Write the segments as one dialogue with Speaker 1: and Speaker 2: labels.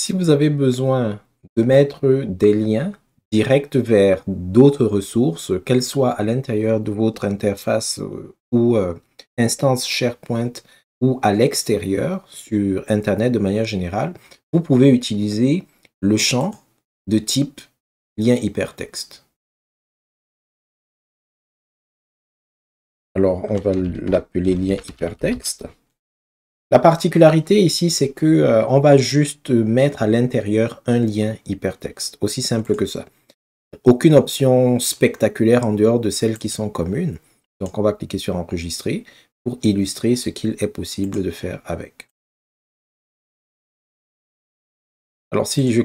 Speaker 1: Si vous avez besoin de mettre des liens directs vers d'autres ressources, qu'elles soient à l'intérieur de votre interface euh, ou euh, instance SharePoint ou à l'extérieur sur Internet de manière générale, vous pouvez utiliser le champ de type lien hypertexte. Alors, on va l'appeler lien hypertexte. La particularité ici, c'est qu'on euh, va juste mettre à l'intérieur un lien hypertexte, aussi simple que ça. Aucune option spectaculaire en dehors de celles qui sont communes. Donc on va cliquer sur enregistrer pour illustrer ce qu'il est possible de faire
Speaker 2: avec. Alors si je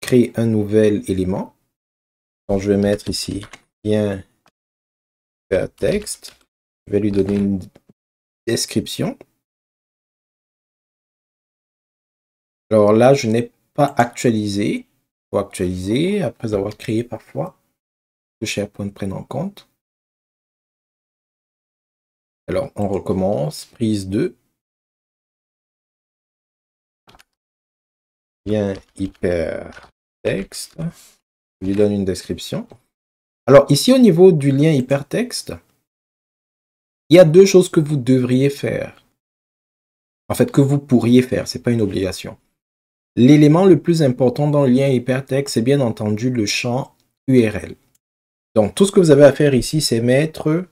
Speaker 2: crée un nouvel élément, je vais mettre ici lien hypertexte, je vais lui donner une description Alors là, je n'ai pas actualisé. faut actualiser, après avoir créé parfois, le SharePoint prenne en compte. Alors, on recommence. Prise 2. Lien hypertexte.
Speaker 1: Je lui donne une description. Alors ici, au niveau du lien hypertexte, il y a deux choses que vous devriez faire. En fait, que vous pourriez faire. Ce n'est pas une obligation. L'élément le plus important dans le lien hypertexte, c'est bien entendu le champ URL. Donc tout ce que vous avez à faire ici, c'est mettre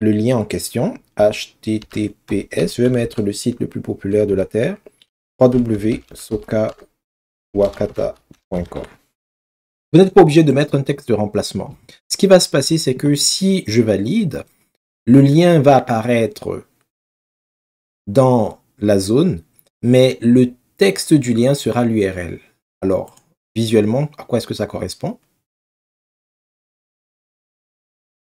Speaker 1: le lien en question, https, je vais mettre le site le plus populaire de la Terre, www.sokawakata.com. Vous n'êtes pas obligé de mettre un texte de remplacement. Ce qui va se passer, c'est que si je valide, le lien va apparaître dans la zone, mais le texte du lien sera l'URL. Alors, visuellement, à quoi est-ce que ça correspond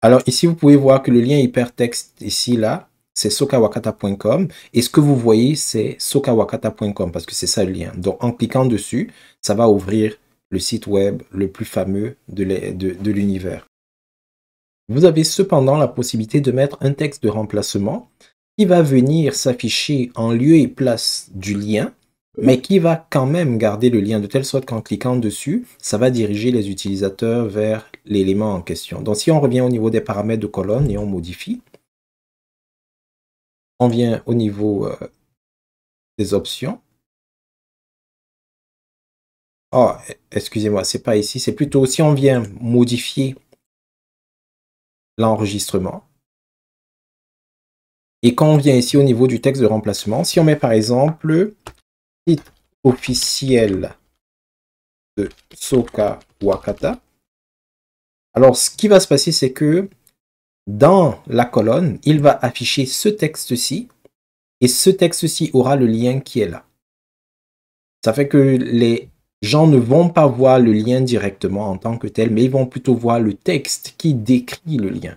Speaker 1: Alors ici, vous pouvez voir que le lien hypertexte ici, là, c'est sokawakata.com et ce que vous voyez, c'est sokawakata.com parce que c'est ça le lien. Donc, en cliquant dessus, ça va ouvrir le site web le plus fameux de l'univers. Vous avez cependant la possibilité de mettre un texte de remplacement qui va venir s'afficher en lieu et place du lien mais qui va quand même garder le lien de telle sorte qu'en cliquant dessus, ça va diriger les utilisateurs vers l'élément en question. Donc si on revient au niveau des paramètres de colonne et on modifie, on vient au niveau
Speaker 2: euh, des options. Oh,
Speaker 1: excusez-moi, c'est pas ici, c'est plutôt si on vient modifier l'enregistrement, et quand on vient ici au niveau du texte de remplacement, si on met par exemple officiel de Soka Wakata. Alors, ce qui va se passer, c'est que dans la colonne, il va afficher ce texte-ci et ce texte-ci aura le lien qui est là. Ça fait que les gens ne vont pas voir le lien directement en tant que tel, mais ils vont plutôt voir le texte qui décrit le lien.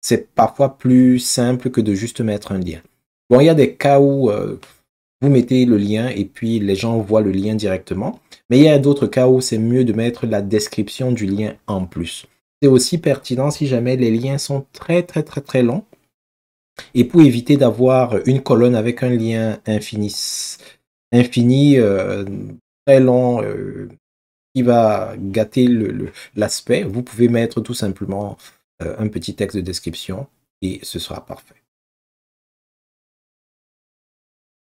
Speaker 1: C'est parfois plus simple que de juste mettre un lien. Bon, il y a des cas où euh, vous mettez le lien et puis les gens voient le lien directement. Mais il y a d'autres cas où c'est mieux de mettre la description du lien en plus. C'est aussi pertinent si jamais les liens sont très très très très longs. Et pour éviter d'avoir une colonne avec un lien infini, infini euh, très long euh, qui va gâter l'aspect, vous pouvez mettre tout simplement euh, un petit texte de description et ce sera parfait.